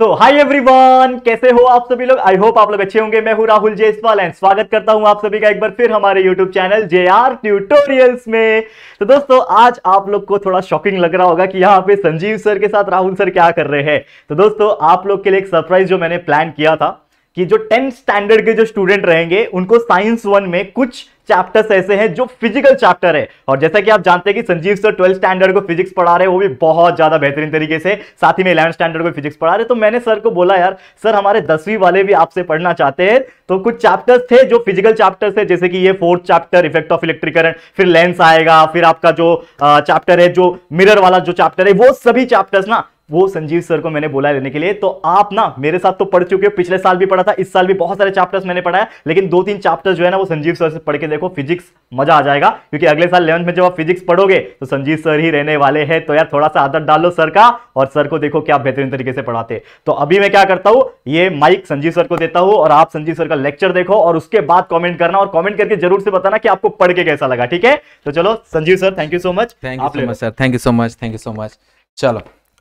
तो hi everyone कैसे हो आप सभी लोग आई होप आप लोग अच्छे होंगे मैं हूं राहुल जयसवाल एंड स्वागत करता हूं आप सभी का एक बार फिर हमारे YouTube channel J R tutorials में तो दोस्तों आज आप लोग को थोड़ा शॉकिंग लग रहा होगा कि यहाँ पे संजीव सर के साथ राहुल सर क्या कर रहे हैं तो दोस्तों आप लोग के लिए एक सरप्राइज जो मैंने प्लान किया था कि जो टेंथ स्टैंडर्ड के जो स्टूडेंट रहेंगे उनको साइंस वन में कुछ चैप्टर्स ऐसे हैं जो फिजिकल चैप्टर है और जैसा कि आप जानते हैं कि संजीव सर ट्वेल्थ स्टैंडर्ड को फिजिक्स पढ़ा रहे वो भी बहुत ज्यादा बेहतरीन तरीके से साथ ही में इलेवन स्टैंडर्ड को फिजिक्स पढ़ा रहे तो मैंने सर को बोला यार सर हमारे दसवीं वाले भी आपसे पढ़ना चाहते हैं तो कुछ चैप्टर्स थे जो फिजिकल चैप्टर्स है जैसे कि ये फोर्थ चैप्टर इफेक्ट ऑफ इलेक्ट्रिकरण फिर लेंस आएगा फिर आपका जो चैप्टर है जो मिरर वाला जो चैप्टर है वो सभी चैप्टर्स ना वो संजीव सर को मैंने बोला लेने के लिए तो आप ना मेरे साथ तो पढ़ चुके हो पिछले साल भी पढ़ा था इस साल भी बहुत सारे चैप्टर्स मैंने पढ़ाया लेकिन दो तीन चैप्टर जो है ना वो संजीव सर से पढ़ के देखो फिजिक्स मजा आ जाएगा क्योंकि अगले साल इलेवंथ में जब आप फिजिक्स पढ़ोगे तो संजीव सर ही रहने वाले हैं तो यार थोड़ा सा आदत डालो सर का और सर को देखो क्या बेहतरीन तरीके से पढ़ाते तो अभी मैं क्या करता हूँ ये माइक संजीव सर को देता हूँ और आप संजीव सर का लेक्चर देखो और उसके बाद कॉमेंट करना और कॉमेंट करके जरूर से बताना कि आपको पढ़ के कैसा लगा ठीक है तो चलो Sanjeev sir thank you so much thank you so much sir thank you so much thank you so much चलो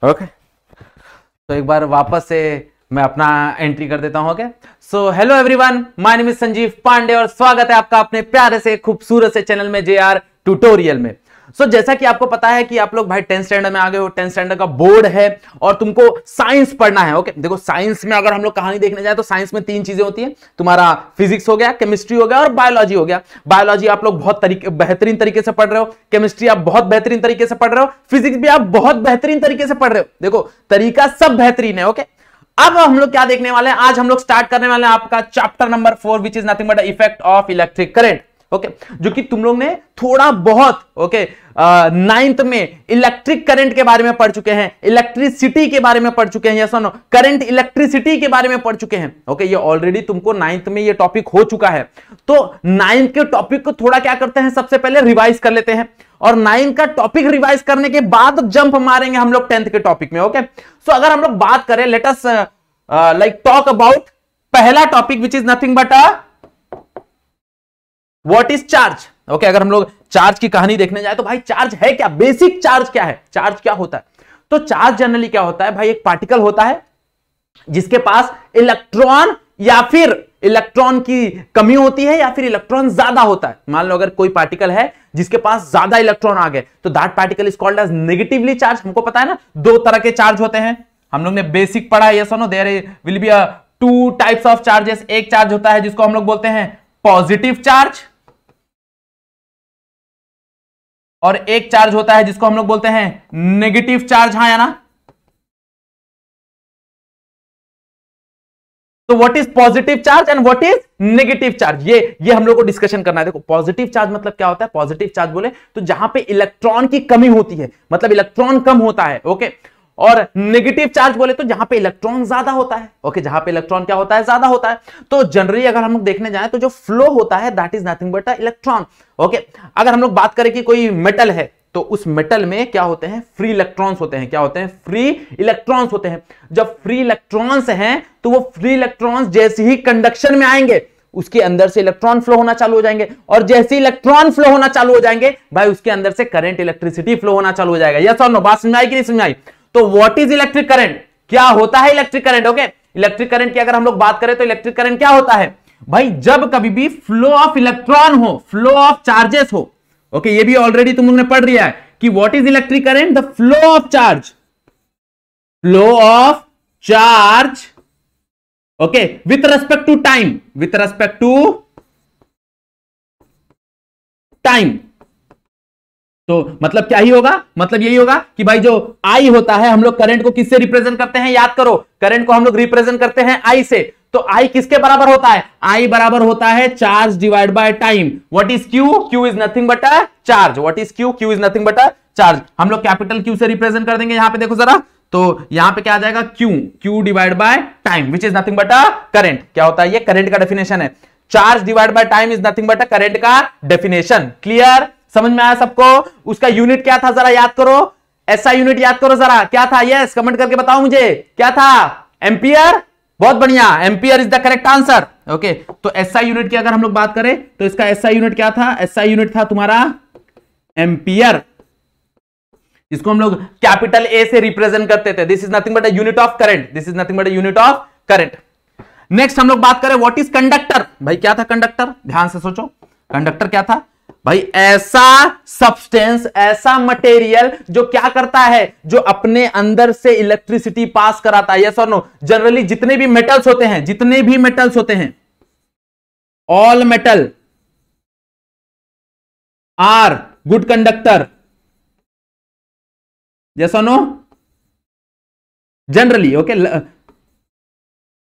ओके तो एक बार वापस से मैं अपना एंट्री कर देता हूं okay so hello everyone my name is Sanjeev Pandey और स्वागत है आपका अपने प्यारे से खूबसूरत से चैनल में जे आर ट्यूटोरियल में सो so, जैसा कि आपको पता है कि आप लोग भाई टेंथ स्टैंडर्ड में आ गए हो टेंथ स्टैंडर्ड का बोर्ड है और तुमको साइंस पढ़ना है ओके देखो साइंस में अगर हम लोग कहानी देखने जाए तो साइंस में तीन चीजें होती है तुम्हारा फिजिक्स हो गया केमिस्ट्री हो गया और बायोलॉजी हो गया बायोलॉजी आप लोग बहुत तरीके बेहतरीन तरीके से पढ़ रहे हो केमिस्ट्री आप बहुत बेहतरीन तरीके से पढ़ रहे हो फिजिक्स भी आप बहुत बेहतरीन तरीके से पढ़ रहे हो देखो तरीका सब बेहतरीन है ओके अब हम लोग क्या देखने वाले हैं आज हम लोग स्टार्ट करने वाले हैं आपका chapter number four which is nothing but effect of electric current okay जो कि तुम लोग ने थोड़ा बहुत ओके नाइन्थ में इलेक्ट्रिक करंट के बारे में पढ़ चुके हैं इलेक्ट्रिसिटी के बारे में पढ़ चुके हैं या सुनो करंट इलेक्ट्रिसिटी के बारे में पढ़ चुके हैं ओके ये ऑलरेडी तुमको नाइन्थ में ये टॉपिक हो चुका है तो नाइन्थ के टॉपिक को थोड़ा क्या करते हैं सबसे पहले रिवाइज कर लेते हैं और नाइन का टॉपिक रिवाइज करने के बाद जंप मारेंगे हम लोग टेंथ के टॉपिक में ओके सो अगर हम लोग बात करें लेटस लाइक टॉक अबाउट पहला topic which is nothing but a what is charge okay अगर हम लोग चार्ज की कहानी देखने जाए तो भाई चार्ज है क्या बेसिक चार्ज क्या है चार्ज क्या होता है तो चार्ज जनरली क्या होता है भाई एक पार्टिकल होता है जिसके पास इलेक्ट्रॉन या फिर इलेक्ट्रॉन की कमी होती है या फिर इलेक्ट्रॉन ज्यादा होता है मान लो अगर कोई पार्टिकल है जिसके पास ज्यादा इलेक्ट्रॉन आ गए तो that particle is called as negatively charge हमको पता है ना दो तरह के चार्ज होते हैं हम लोग ने बेसिक पढ़ा ये सुनो there will be two types of charges एक चार्ज होता है जिसको हम लोग बोलते हैं पॉजिटिव चार्ज और एक चार्ज होता है जिसको हम लोग बोलते हैं नेगेटिव चार्ज हाँ या ना तो what is positive charge and what is negative charge ये ये हम लोग को डिस्कशन करना है देखो पॉजिटिव चार्ज मतलब क्या होता है पॉजिटिव चार्ज बोले तो जहां पे इलेक्ट्रॉन की कमी होती है मतलब इलेक्ट्रॉन कम होता है ओके okay? और नेगेटिव चार्ज बोले तो जहां पे इलेक्ट्रॉन ज्यादा होता है ओके जहां पे इलेक्ट्रॉन क्या होता है ज्यादा होता है तो जनरली अगर हम लोग देखने जाए तो जो फ्लो होता है that is nothing but electron okay अगर हम लोग बात करें कि कोई मेटल है तो उस मेटल में क्या होते हैं फ्री इलेक्ट्रॉन्स होते हैं क्या होते हैं फ्री इलेक्ट्रॉन्स होते हैं जब फ्री इलेक्ट्रॉन्स हैं तो वो फ्री इलेक्ट्रॉन्स जैसे ही कंडक्शन में आएंगे उसके अंदर से इलेक्ट्रॉन फ्लो होना चालू हो जाएंगे और जैसे इलेक्ट्रॉन फ्लो होना चालू हो जाएंगे भाई उसके अंदर से करंट इलेक्ट्रिसिटी फ्लो होना चालू हो जाएगा यस और नो बात समझ आई कि नहीं समझ आई तो व्हाट इज इलेक्ट्रिक करंट क्या होता है electric current okay electric current की अगर हम लोग बात करें तो इलेक्ट्रिक करंट क्या होता है भाई जब कभी भी फ्लो ऑफ इलेक्ट्रॉन हो फ्लो ऑफ चार्जेस हो ओके ये भी ऑलरेडी तुम लोग ने पढ़ लिया है कि what is electric current the flow of charge flow of charge okay with respect to time with respect to time तो मतलब क्या ही होगा मतलब यही होगा कि भाई जो आई होता है हम लोग करंट को किससे रिप्रेजेंट करते हैं याद करो करंट को हम लोग रिप्रेजेंट करते हैं आई से तो आई किसके बराबर होता है आई बराबर होता है charge divide by time what is Q Q is nothing but a charge what is Q Q is nothing but a charge हम लोग कैपिटल क्यू से रिप्रेजेंट कर देंगे यहां पर देखो जरा तो यहां पे क्या आ जाएगा Q Q divide by time which is nothing but a current क्या होता है ये करेंट का डेफिनेशन है charge divide by time is nothing but a current का डेफिनेशन क्लियर समझ में आया सबको उसका यूनिट क्या था जरा याद करो ऐसा यूनिट याद करो जरा क्या था यस कमेंट करके बताओ मुझे क्या था एम्पियर बहुत बढ़िया ampere is the correct answer okay तो ऐसा यूनिट की अगर हम लोग बात करें तो इसका ऐसा यूनिट क्या था ऐसा यूनिट था तुम्हारा एम्पियर इसको हम लोग कैपिटल ए से रिप्रेजेंट करते थे this is nothing but a unit of current this is nothing but a unit of current next हम लोग बात करें व्हाट इज कंडक्टर भाई क्या था कंडक्टर ध्यान से सोचो कंडक्टर क्या था भाई ऐसा सब्सटेंस ऐसा मटेरियल जो क्या करता है जो अपने अंदर से इलेक्ट्रिसिटी पास कराता है यस और नो जनरली जितने भी मेटल्स होते हैं जितने भी मेटल्स होते हैं all metal are good conductor yes और नो जनरली ओके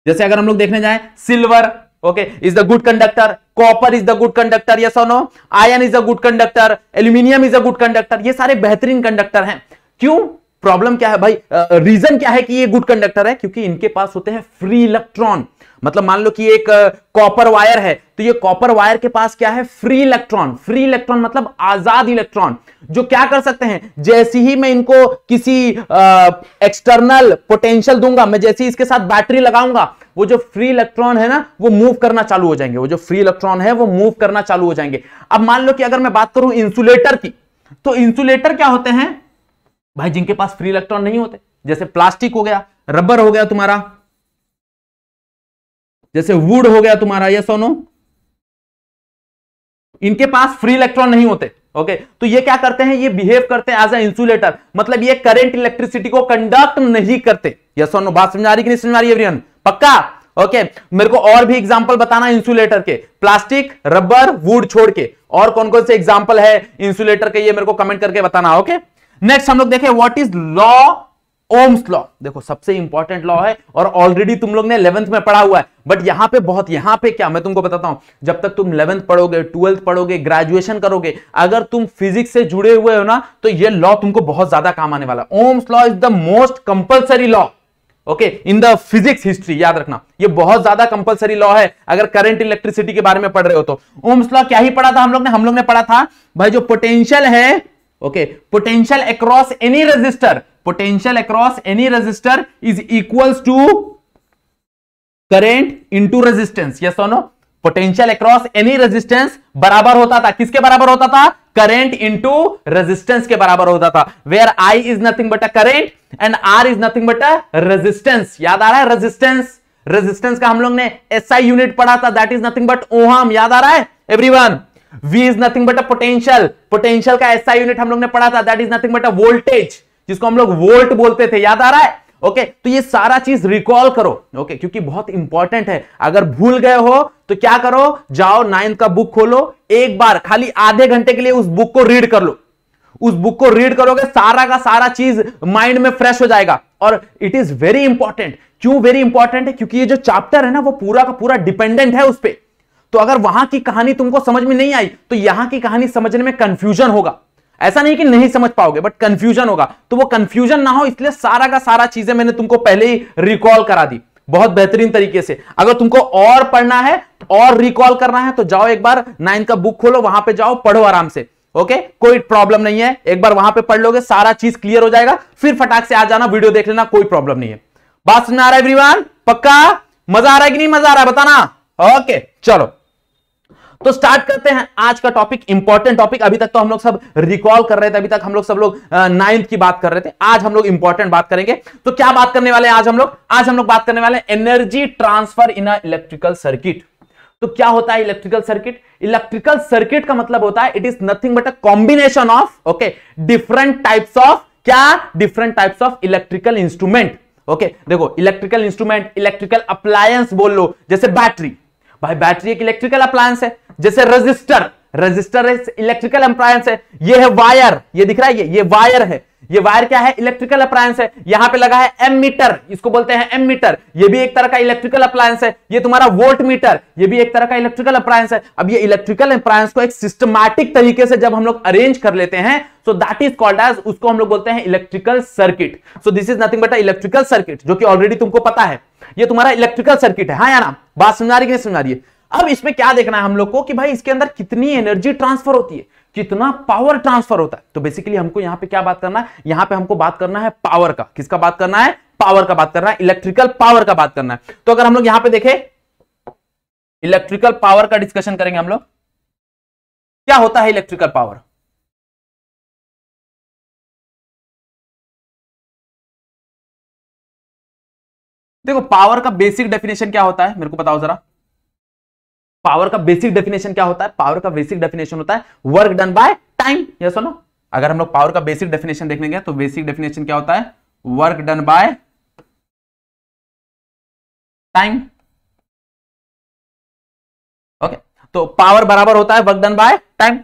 जैसे अगर हम लोग देखने जाए silver okay is the good conductor copper is the good conductor yes और iron is a good conductor aluminium is a good conductor ये सारे बेहतरीन कंडक्टर हैं क्यों प्रॉब्लम क्या है भाई रीजन uh, क्या है कि ये गुड कंडक्टर है क्योंकि इनके पास होते हैं फ्री इलेक्ट्रॉन मतलब मान लो कि एक कॉपर वायर है तो ये कॉपर वायर के पास क्या है फ्री इलेक्ट्रॉन फ्री इलेक्ट्रॉन मतलब आजाद इलेक्ट्रॉन जो क्या कर सकते हैं जैसे ही मैं इनको किसी एक्सटर्नल पोटेंशियल दूंगा मैं जैसे ही इसके साथ बैटरी लगाऊंगा वो जो फ्री इलेक्ट्रॉन है ना वो मूव करना चालू हो जाएंगे वो जो फ्री इलेक्ट्रॉन है वो मूव करना चालू हो जाएंगे अब मान लो कि अगर मैं बात करूं इंसुलेटर की तो इंसुलेटर क्या होते हैं भाई जिनके पास फ्री इलेक्ट्रॉन नहीं होते जैसे प्लास्टिक हो गया रबर हो गया तुम्हारा जैसे वुड हो गया तुम्हारा ये सोनो इनके पास फ्री इलेक्ट्रॉन नहीं होते ओके तो ये क्या करते हैं ये बिहेव करते हैं एज ए इंसुलेटर मतलब ये करंट इलेक्ट्रिसिटी को कंडक्ट नहीं करते सोनो बात समझ आ रही कि नहीं समझ आ रही पक्का ओके okay, मेरे को और भी एग्जाम्पल बताना इंसुलेटर के प्लास्टिक रबर वुड छोड़ के और कौन कौन से एग्जाम्पल है इंसुलेटर के ये मेरे को कमेंट करके बताना ओके नेक्स्ट हम लोग देखें what is law Ohm's law देखो सबसे इंपॉर्टेंट लॉ है और ऑलरेडी तुम लोग ने इलेवंथ में पढ़ा हुआ है बट यहां पे बहुत यहां पे क्या मैं तुमको बताता हूं जब तक तुम इलेवंथ पढ़ोगे ट्वेल्थ पढ़ोगे ग्रेजुएशन करोगे अगर तुम फिजिक्स से जुड़े हुए हो ना तो ये लॉ तुमको बहुत ज्यादा काम आने वाला Ohm's law is the most compulsory law okay in the physics history याद रखना ये बहुत ज्यादा कंपलसरी लॉ है अगर करंट इलेक्ट्रिसिटी के बारे में पढ़ रहे हो तो ओम्स लॉ क्या ही पढ़ा था हम लोग ने हम लोग ने पढ़ा था भाई जो पोटेंशियल है okay potential across any resistor potential across any resistor is equals to current into resistance yes or no potential across any resistance बराबर होता था किसके बराबर होता था करंट इनटू रेजिस्टेंस के बराबर होता था where I is nothing but a current and R is nothing but a resistance याद आ रहा है रेजिस्टेंस रेजिस्टेंस का हम लोग ने एसआई यूनिट पढ़ा था that is nothing but ohm याद आ रहा है everyone V is nothing but a potential potential का एसआई यूनिट हम लोग ने पढ़ा था that is nothing but a voltage जिसको हम लोग वोल्ट बोलते थे याद आ रहा है ओके okay, तो ये सारा चीज रिकॉल करो ओके okay, क्योंकि बहुत इंपॉर्टेंट है अगर भूल गए हो तो क्या करो जाओ नाइन्थ का बुक खोलो एक बार खाली आधे घंटे के लिए उस बुक को रीड कर लो उस बुक को रीड करोगे सारा का सारा चीज माइंड में फ्रेश हो जाएगा और इट इज वेरी इंपॉर्टेंट क्यों वेरी इंपॉर्टेंट है क्योंकि ये जो चैप्टर है ना वो पूरा का पूरा डिपेंडेंट है उस पर तो अगर वहां की कहानी तुमको समझ में नहीं आई तो यहां की कहानी समझने में कंफ्यूजन होगा ऐसा नहीं कि नहीं समझ पाओगे बट कंफ्यूजन होगा तो वो कंफ्यूजन ना हो इसलिए सारा का सारा चीजें मैंने तुमको पहले ही रिकॉल करा दी बहुत बेहतरीन तरीके से अगर तुमको और पढ़ना है और रिकॉल करना है तो जाओ एक बार नाइन्थ का बुक खोलो वहां पे जाओ पढ़ो आराम से ओके कोई प्रॉब्लम नहीं है एक बार वहां पे पढ़ लोगे सारा चीज क्लियर हो जाएगा फिर फटाक से आ जाना वीडियो देख लेना कोई प्रॉब्लम नहीं है बात सुनने आ रहा है एवरीवन पक्का मजा आ रहा है कि नहीं मजा आ रहा है बताना ओके चलो तो स्टार्ट करते हैं आज का टॉपिक इंपॉर्टेंट टॉपिक अभी तक तो हम लोग सब रिकॉल कर रहे थे अभी तक हम लोग सब लोग नाइन्थ की बात कर रहे थे आज हम लोग इंपॉर्टेंट बात करेंगे तो क्या बात करने वाले हैं आज हम लोग आज हम लोग बात करने वाले energy transfer in electrical circuit तो क्या होता है इलेक्ट्रिकल सर्किट इलेक्ट्रिकल सर्किट का मतलब होता है it is nothing but a combination of okay different types of क्या different types of electrical instrument okay देखो इलेक्ट्रिकल इंस्ट्रूमेंट इलेक्ट्रिकल अप्लायंस बोल लो जैसे बैटरी भाई बैटरी एक इलेक्ट्रिकल अप्लायंस है जैसे रजिस्टर रजिस्टर इलेक्ट्रिकल अप्लायंस है ये है वायर ये दिख रहा है ये ये वायर है ये वायर क्या है इलेक्ट्रिकल अप्लायंस है यहां पे लगा है एम मीटर इसको बोलते हैं एम मीटर ये भी एक तरह का इलेक्ट्रिकल अप्लायंस है ये तुम्हारा वोल्ट मीटर ये भी एक तरह का इलेक्ट्रिकल अप्लायंस है अब ये इलेक्ट्रिकल अप्लायंस को एक सिस्टमैटिक तरीके से जब हम लोग अरेंज कर लेते हैं so that is called as उसको हम लोग बोलते हैं electrical circuit so this is nothing but electrical circuit जो कि ऑलरेडी तुमको पता है ये तुम्हारा इलेक्ट्रिकल सर्किट है हाँ या ना बात सुना रही है सुना रही है अब इसमें क्या देखना है हम लोग को कि भाई इसके अंदर कितनी एनर्जी ट्रांसफर होती है कितना पावर ट्रांसफर होता है तो बेसिकली हमको यहां पे क्या बात करना है यहां पे हमको बात करना है पावर का किसका बात करना है पावर का बात करना है इलेक्ट्रिकल पावर का बात करना है तो अगर हम लोग यहां पे देखें इलेक्ट्रिकल पावर का डिस्कशन करेंगे हम लोग क्या होता है इलेक्ट्रिकल पावर देखो पावर का बेसिक डेफिनेशन क्या होता है मेरे को बताओ जरा पावर का बेसिक डेफिनेशन क्या होता है पावर का बेसिक डेफिनेशन होता है वर्क डन बाय टाइम यह सुनो अगर हम लोग पावर का बेसिक डेफिनेशन देखने गए तो बेसिक डेफिनेशन क्या होता है work done by time okay तो पावर बराबर होता है work done by time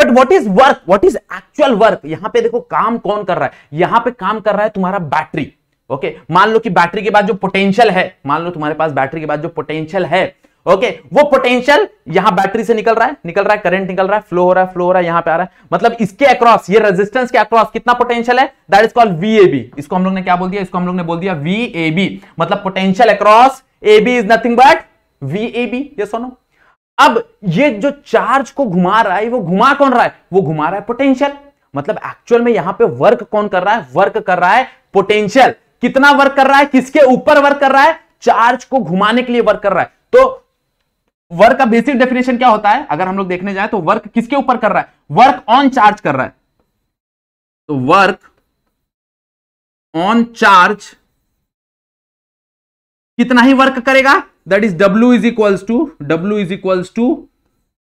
but what is work what is actual work यहां पे देखो काम कौन कर रहा है यहां पे काम कर रहा है तुम्हारा बैटरी ओके मान लो कि बैटरी के बाद जो पोटेंशियल है मान लो तुम्हारे पास बैटरी के बाद जो पोटेंशियल है ओके वो पोटेंशियल यहां बैटरी से निकल रहा है निकल रहा है करंट निकल रहा है फ्लो हो रहा है फ्लो हो रहा है यहां पे आ रहा है मतलब इसके अक्रॉस ये रेजिस्टेंस के अक्रॉस कितना पोटेंशियल है दैट इज कॉल्ड वीएबी इसको हम लोग ने क्या बोल दिया इसको हम लोग ने बोल दिया वीएबी मतलब potential across AB is nothing but VAB ये सोनो अब ये जो चार्ज को घुमा रहा है वो घुमा कौन रहा है वो घुमा रहा है पोटेंशियल मतलब एक्चुअल में यहां पे वर्क कौन कर रहा है वर्क कर रहा है पोटेंशियल कितना वर्क कर रहा है किसके ऊपर वर्क कर रहा है चार्ज को घुमाने के लिए वर्क कर रहा है तो वर्क का बेसिक डेफिनेशन क्या होता है अगर हम लोग देखने जाए तो वर्क किसके ऊपर कर रहा है वर्क ऑन चार्ज कर रहा है तो वर्क ऑन चार्ज कितना ही वर्क करेगा that is W is equals to W is equals to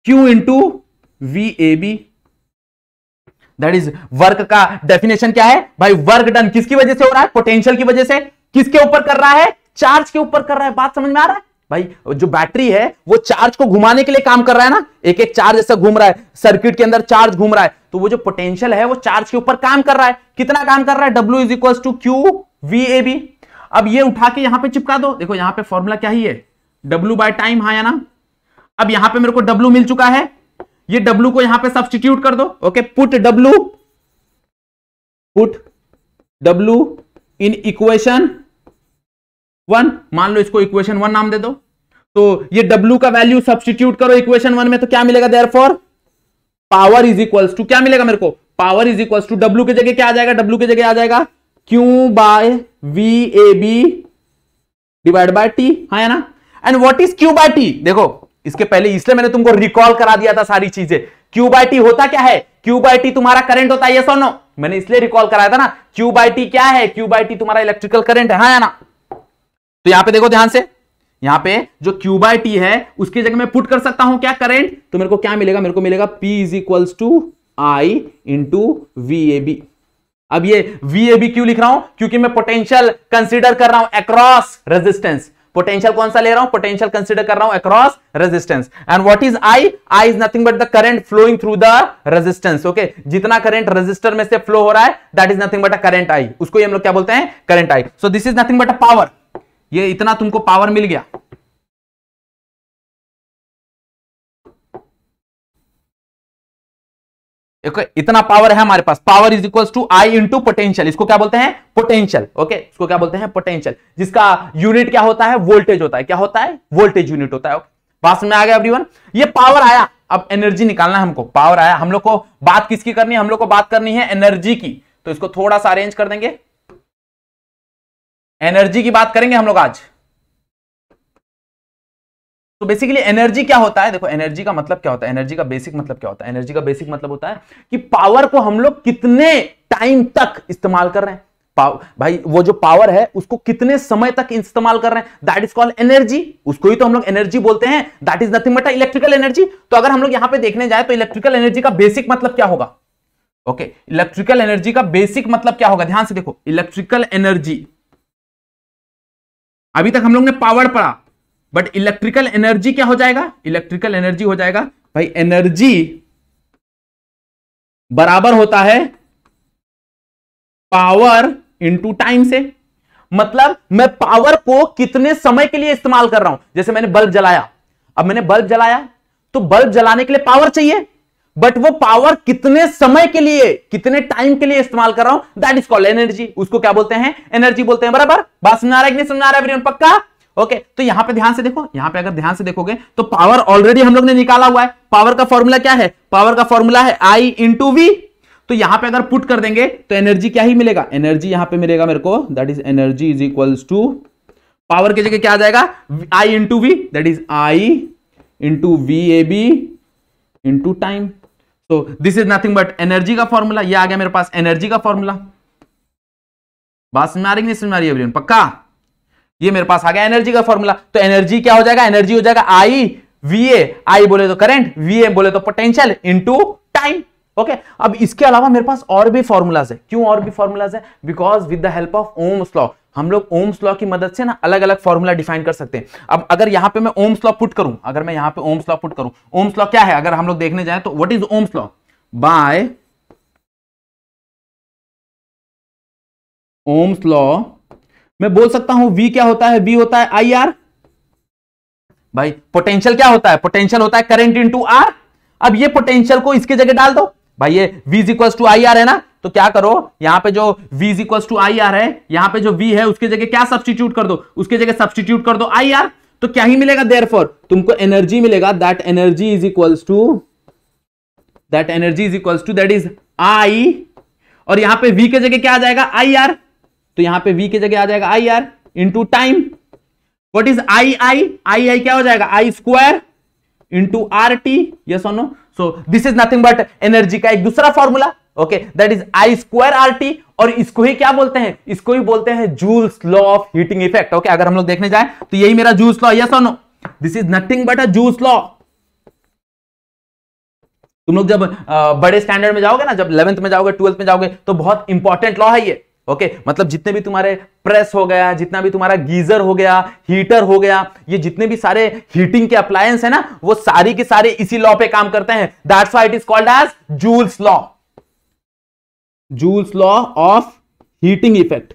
Q into V A B that is work का डेफिनेशन क्या है भाई वर्क डन किसकी वजह से हो रहा है पोटेंशियल की वजह से किसके ऊपर कर रहा है चार्ज के ऊपर कर रहा है बात समझ में आ रहा है भाई जो बैटरी है वो चार्ज को घुमाने के लिए काम कर रहा है ना एक एक चार्ज ऐसा घूम रहा है सर्किट के अंदर चार्ज घूम रहा है तो वो जो पोटेंशियल है वो चार्ज के ऊपर काम कर रहा है कितना काम कर रहा है W is equal to Q V A B अब ये उठा के यहां पे चिपका दो देखो यहां पे फॉर्मूला क्या ही है डब्ल्यू बाय टाइम हाँ या ना अब यहां पे मेरे को डब्ल्यू मिल चुका है ये डब्ल्यू को यहां पे सब्सटीट्यूट कर दो okay put W put W in equation one मान लो इसको इक्वेशन वन नाम दे दो तो ये W का वैल्यू सब्सटीट्यूट करो इक्वेशन वन में तो क्या मिलेगा therefore power is equals to क्या मिलेगा मेरे को power is equals to W की जगह क्या आ जाएगा डब्ल्यू की जगह आ जाएगा Q by V A B divide by T हा है ना and what is Q by T देखो इसके पहले इसलिए मैंने तुमको रिकॉल करा दिया था सारी चीजें क्यू बाय टी होता क्या है क्यू बाय टी तुम्हारा करंट होता है ये सोनो मैंने इसलिए रिकॉल कराया था ना क्यू बाय टी क्या है क्यू बाय टी तुम्हारा इलेक्ट्रिकल करंट है हाँ या ना तो यहां पे देखो ध्यान से यहां पे जो क्यू बाई टी है उसकी जगह मैं पुट कर सकता हूं क्या करेंट तो मेरे को क्या मिलेगा मेरे को मिलेगा P is equals to I into V A B अब ये वी ए बी क्यू लिख रहा हूं क्योंकि मैं पोटेंशियल कंसिडर कर रहा हूं अक्रॉस रेजिस्टेंस पोटेंशियल कौन सा ले रहा हूं पोटेंशियल कंसिडर कर रहा हूं across resistance and what is I I is nothing but the current flowing through the resistance okay जितना करेंट रेजिस्टर में से फ्लो हो रहा है that is nothing but a current I उसको हम लोग क्या बोलते हैं current I so this is nothing but a power ये इतना तुमको पावर मिल गया इतना पावर है हमारे पास power is equal to I into potential इसको क्या बोलते हैं पोटेंशियल ओके इसको क्या बोलते हैं पोटेंशियल जिसका यूनिट क्या होता है वोल्टेज होता है क्या होता है वोल्टेज यूनिट होता है बात में आ गया एवरीवन ये पावर आया अब एनर्जी निकालना है हमको पावर आया हम लोग को बात किसकी करनी है हम लोग को बात करनी है एनर्जी की तो इसको थोड़ा सा अरेंज कर देंगे एनर्जी की बात करेंगे हम लोग आज तो बेसिकली एनर्जी क्या होता है देखो एनर्जी का मतलब क्या होता है एनर्जी का बेसिक मतलब क्या होता है एनर्जी का बेसिक मतलब होता है कि पावर को हम लोग कितने टाइम तक इस्तेमाल कर रहे हैं भाई वो जो पावर है उसको कितने समय तक इस्तेमाल कर रहे हैं दैट इज कॉल्ड एनर्जी उसको ही तो हम लोग एनर्जी बोलते हैं that is nothing but electrical energy तो अगर हम लोग यहां पे देखने जाए तो इलेक्ट्रिकल एनर्जी का बेसिक मतलब क्या होगा ओके इलेक्ट्रिकल एनर्जी का बेसिक मतलब क्या होगा ध्यान से देखो इलेक्ट्रिकल एनर्जी अभी तक हम लोग ने पावर पढ़ा बट इलेक्ट्रिकल एनर्जी क्या हो जाएगा इलेक्ट्रिकल एनर्जी हो जाएगा भाई एनर्जी बराबर होता है पावर इनटू टाइम से मतलब मैं पावर को कितने समय के लिए इस्तेमाल कर रहा हूं जैसे मैंने बल्ब जलाया अब मैंने बल्ब जलाया तो बल्ब जलाने के लिए पावर चाहिए बट वो पावर कितने समय के लिए कितने टाइम के लिए इस्तेमाल कर रहा हूं दैट इज कॉल्ड एनर्जी उसको क्या बोलते हैं एनर्जी बोलते हैं बराबर बात समझ रहा है कि नहीं समझ रहा है पक्का ओके okay, तो यहां पे ध्यान से देखो यहां पे अगर ध्यान से देखोगे तो पावर ऑलरेडी हम लोग ने निकाला हुआ है पावर का फॉर्मूला क्या है पावर का फॉर्मूला है आई इंटू वी तो यहां पे अगर पुट कर देंगे तो एनर्जी क्या ही मिलेगा एनर्जी यहां पे मिलेगा मेरे को that is energy is equal to power की जगह क्या आ जाएगा I into V that is I into V A B into time तो this is nothing but energy का फॉर्मूला ये आ गया मेरे पास एनर्जी का फॉर्मूला बात समझ आ रही नहीं समझ रही एवरीवन पक्का ये मेरे पास आ गया एनर्जी का फॉर्मूला तो एनर्जी क्या हो जाएगा एनर्जी हो जाएगा आई वी ए आई बोले तो करंट वी ए बोले तो potential into time okay okay? अब इसके अलावा मेरे पास और भी फॉर्मूलाज है क्यों और भी फॉर्मूलाज है because with the help of Ohm's law हम लोग ओम्स लॉ की मदद से ना अलग अलग फॉर्मूला डिफाइन कर सकते हैं अब अगर यहां पे मैं ओम्स लॉ पुट करूं अगर मैं यहां पे ओम्स लॉ पुट करूं ओम्स लॉ क्या है अगर हम लोग देखने जाए तो what is Ohm's law by Ohm's law मैं बोल सकता हूं वी क्या होता है वी होता है आई आर भाई पोटेंशियल क्या होता है पोटेंशियल होता है करेंट टू आर अब ये पोटेंशियल को इसकी जगह डाल दो भाई ये v equal to I R है ना तो क्या करो यहां पे जो v is equals to I R है यहां पे जो v है उसके जगह क्या सब्सटीट्यूट कर दो उसके जगह सब्सटीट्यूट कर दो आई आर तो क्या ही मिलेगा देर फॉर तुमको एनर्जी मिलेगा that energy is equal to that energy is equal to that is I और यहां पे v के जगह क्या आ जाएगा आई आर तो यहां पे v के जगह आ जाएगा I R into time what is I I I I क्या हो जाएगा I square into R T yes और no so this is nothing but energy का एक दूसरा formula okay that is I square R T और इसको ही क्या बोलते हैं इसको ही बोलते हैं joules law of heating effect okay अगर हम लोग देखने जाए तो यही मेरा juice law yes no this is nothing but a juice law तुम लोग जब आ, बड़े स्टैंडर्ड में जाओगे ना जब इलेवंथ में जाओगे ट्वेल्थ में जाओगे तो बहुत इंपॉर्टेंट लॉ है ये ओके मतलब जितने भी तुम्हारे प्रेस हो गया जितना भी तुम्हारा गीजर हो गया हीटर हो गया ये जितने भी सारे हीटिंग के अप्लायंस है ना वो सारी के सारे इसी लॉ पे काम करते हैं that's why it is called as Joule's law Joule's law of heating effect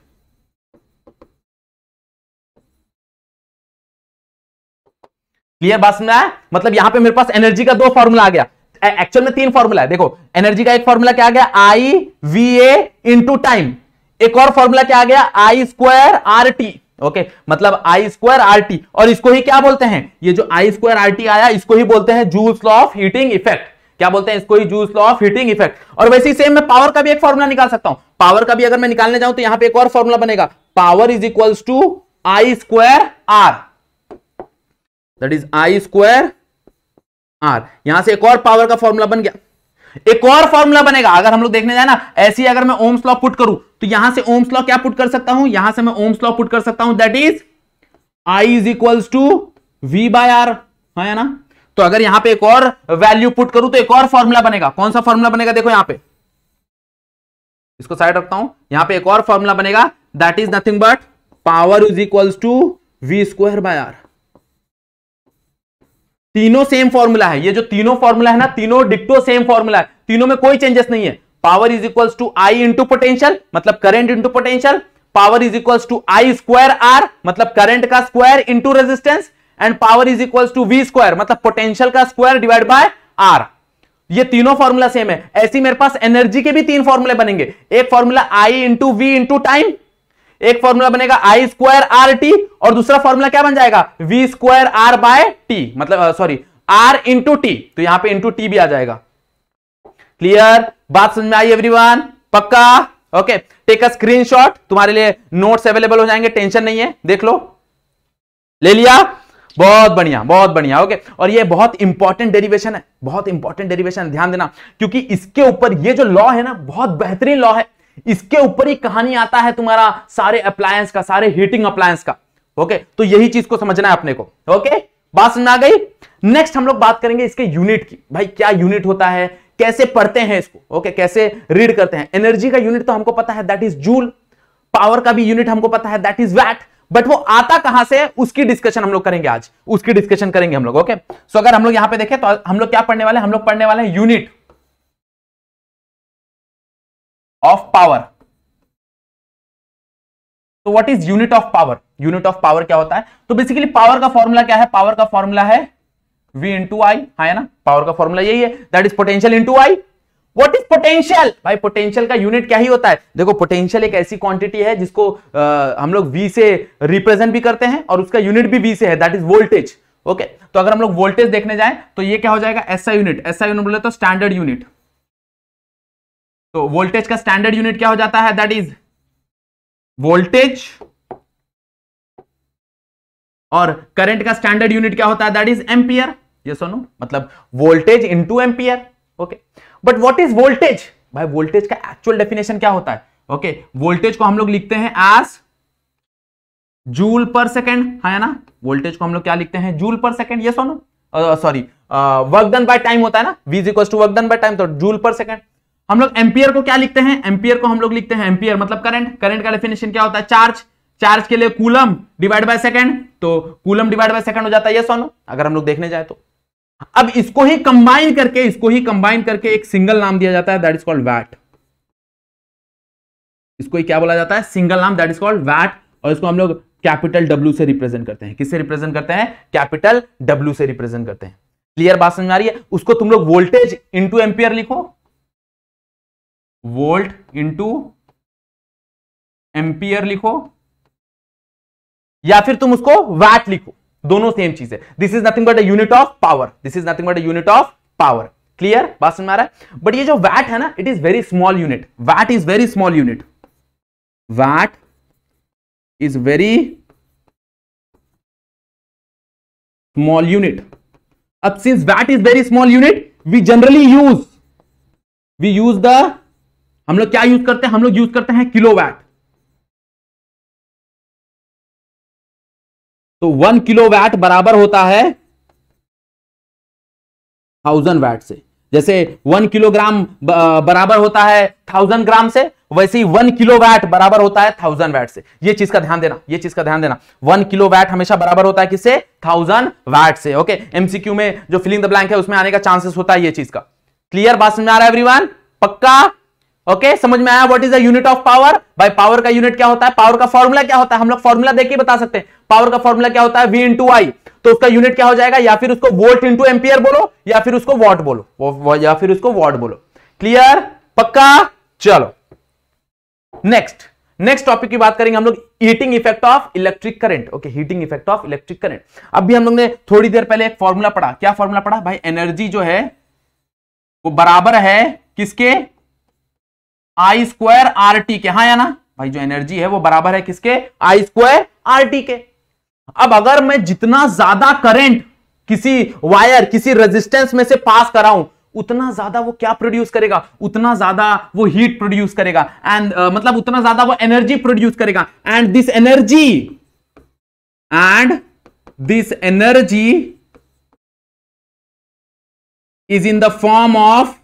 clear बात समझ आया मतलब यहां पे मेरे पास एनर्जी का दो फॉर्मूला आ गया एक्चुअल में तीन फॉर्मूला है देखो एनर्जी का एक फॉर्मूला क्या आ गया I V A into time एक और फॉर्मूला क्या आ गया I square R T okay मतलब आई स्क्वायर आर टी और इसको ही क्या बोलते हैं ये जो आई स्क्वायर आर टी आया इसको ही बोलते हैं जूस लॉ ऑफ हीटिंग इफेक्ट क्या बोलते हैं इसको ही जूस लॉ ऑफ हीटिंग इफेक्ट और वैसे ही सेम मैं पावर का भी एक फॉर्मूला निकाल सकता हूं पावर का भी अगर मैं निकालने जाऊं तो यहां पे एक और फॉर्मूला बनेगा power is equals to I square R that is I square R यहां से एक और पावर का फॉर्मूला बन गया एक और फॉर्मूला बनेगा अगर हम लोग देखने जाए ना ऐसी अगर मैं ओम्स लॉ पुट करूं तो यहां से ओम्स लॉ क्या पुट कर सकता हूं यहां से मैं ओम्स लॉ पुट कर सकता हूं that is I is equals to V by R है ना तो अगर यहां पे एक और वैल्यू पुट करूं तो एक और फॉर्मूला बनेगा कौन सा फॉर्मूला बनेगा देखो यहां पे इसको साइड रखता हूं यहां पे एक और फॉर्मूला बनेगा that is nothing but power is equals to V square by R तीनों सेम फॉर्मूला है ये जो तीनों फॉर्मूला है ना तीनों डिक्टो सेम फॉर्मूला है तीनों में कोई चेंजेस नहीं है power is equal to I into potential मतलब current into potential power is equal to I square R मतलब करंट का square into resistance and power is equal to V square मतलब पोटेंशियल का स्क्वायर डिवाइड बाय आर ये तीनों formula same है ऐसी मेरे पास एनर्जी के भी तीन फॉर्मूले बनेंगे एक formula I into V into time एक फॉर्मूला बनेगा आई स्क्वायर आर टी और दूसरा फॉर्मूला क्या बन जाएगा V square R by T मतलब सॉरी आर इंटू टी तो यहां पे इंटू टी भी आ जाएगा क्लियर बात समझ में आई एवरीवन पक्का ओके टेक अ स्क्रीनशॉट तुम्हारे लिए नोट्स अवेलेबल हो जाएंगे टेंशन नहीं है देख लो ले लिया बहुत बढ़िया बहुत बढ़िया ओके और ये बहुत इंपॉर्टेंट डेरिवेशन है बहुत इंपॉर्टेंट डेरिवेशन ध्यान देना क्योंकि इसके ऊपर ये जो लॉ है ना बहुत बेहतरीन लॉ है इसके ऊपर ही कहानी आता है तुम्हारा सारे अप्लायंस का सारे हीटिंग अप्लायंस का ओके तो यही चीज को समझना है अपने को ओके बात समझ आ गई नेक्स्ट हम लोग बात करेंगे इसके यूनिट की भाई क्या यूनिट होता है कैसे पढ़ते हैं इसको ओके कैसे रीड करते हैं एनर्जी का यूनिट तो हमको पता है दैट इज जूल पावर का भी यूनिट हमको पता है दैट इज वैट बट वो आता कहां से उसकी डिस्कशन हम लोग करेंगे आज उसकी डिस्कशन करेंगे हम लोग ओके सो अगर हम लोग यहां पे देखें तो हम लोग क्या पढ़ने वाले हम लोग पढ़ने वाले हैं यूनिट ऑफ पावर तो what is unit of power unit of power क्या होता है तो बेसिकली पावर का फॉर्मूला क्या है पावर का फॉर्मूला है V इंटू आई है ना पावर का फॉर्मूला यही है that is potential into I what is potential भाई पोटेंशियल का यूनिट क्या ही होता है देखो पोटेंशियल एक ऐसी क्वांटिटी है जिसको आ, हम लोग V से रिप्रेजेंट भी करते हैं और उसका यूनिट भी V से है दैट इज वोल्टेज ओके तो अगर हम लोग वोल्टेज देखने जाए तो ये क्या हो जाएगा एसआई यूनिट एसआई यूनिट बोले तो स्टैंडर्ड यूनिट तो वोल्टेज का स्टैंडर्ड यूनिट क्या हो जाता है दैट इज वोल्टेज और करंट का स्टैंडर्ड यूनिट क्या होता है दैट इज एम्पियर ये सोनो मतलब voltage to ampere okay but what is voltage भाई वोल्टेज का एक्चुअल डेफिनेशन क्या होता है ओके okay, वोल्टेज को हम लोग लिखते हैं एस जूल पर सेकेंड है ना वोल्टेज को हम लोग क्या लिखते हैं जूल पर सेकेंड ये सोनो sorry work done by time होता है ना वीज equal to work done by time तो जूल पर सेकेंड हम लोग एम्पियर को क्या लिखते हैं एम्पियर को हम लोग लिखते हैं एम्पियर मतलब करंट करंट का डेफिनेशन क्या होता है चार्ज चार्ज के लिए कूलम डिवाइड बाय सेकंड तो कूलम डिवाइड बाय सेकंड हो जाता है यस और अगर हम लोग देखने जाए तो अब इसको ही कंबाइन करके इसको ही कंबाइन करके एक सिंगल नाम दिया जाता है दैट इज कॉल्ड वैट इसको ही क्या बोला जाता है सिंगल नाम दैट इज कॉल्ड वैट और इसको हम लोग कैपिटल डब्ल्यू से रिप्रेजेंट करते हैं किससे रिप्रेजेंट करते हैं कैपिटल डब्ल्यू से रिप्रेजेंट करते हैं क्लियर बात समझ आ रही है उसको तुम लोग वोल्टेज इंटू एम्पियर लिखो वोल्ट इंटू एम्पियर लिखो या फिर तुम उसको वैट लिखो दोनों सेम चीज है this is nothing but a unit of power this is nothing but a unit of power clear बात समझ में आ रहा है बट ये जो वैट है ना it is very small unit watt is very small unit watt is very small unit अब since watt is very small unit we generally use we use the हम लोग क्या यूज करते हैं हम लोग यूज करते हैं किलोवैट तो वन किलोवैट बराबर होता है थाउजेंड वैट से जैसे वन किलोग्राम बराबर होता है थाउजेंड ग्राम से वैसे ही वन किलो वैट बराबर होता है थाउजेंड वैट से ये चीज का ध्यान देना ये चीज का ध्यान देना वन किलो वैट हमेशा बराबर होता है किससे थाउजेंड वैट से ओके एमसीक्यू में जो फिलिंग द ब्लैंक है उसमें आने का चांसेस होता है ये चीज का क्लियर बात समझ आ रहा है एवरीवन पक्का ओके okay, समझ में आया what is the unit of power भाई पावर का यूनिट क्या होता है पावर का फॉर्मूला क्या होता है हम लोग फॉर्मूला देख के बता सकते हैं पावर का फॉर्मूला क्या होता है वी इंटू आई तो उसका यूनिट क्या हो जाएगा या फिर उसको वोल्ट इंटू एम्पियर बोलो या फिर उसको वॉट बोलो या फिर उसको वॉट बोलो क्लियर पक्का चलो नेक्स्ट नेक्स्ट टॉपिक की बात करेंगे हम लोग heating effect of electric current okay heating effect of electric current अभी हम लोग ने थोड़ी देर पहले एक फॉर्मूला पढ़ा क्या फॉर्मूला पढ़ा भाई एनर्जी जो है वो बराबर है किसके आई स्क्वायर आर टी के हाँ या ना भाई जो एनर्जी है वो बराबर है किसके आई स्क्वायर आर टी के अब अगर मैं जितना ज्यादा करंट किसी वायर किसी रेजिस्टेंस में से पास कराऊं उतना ज्यादा वो क्या प्रोड्यूस करेगा उतना ज्यादा वो हीट प्रोड्यूस करेगा एंड uh, मतलब उतना ज्यादा वो एनर्जी प्रोड्यूस करेगा and this energy and this energy is in the form of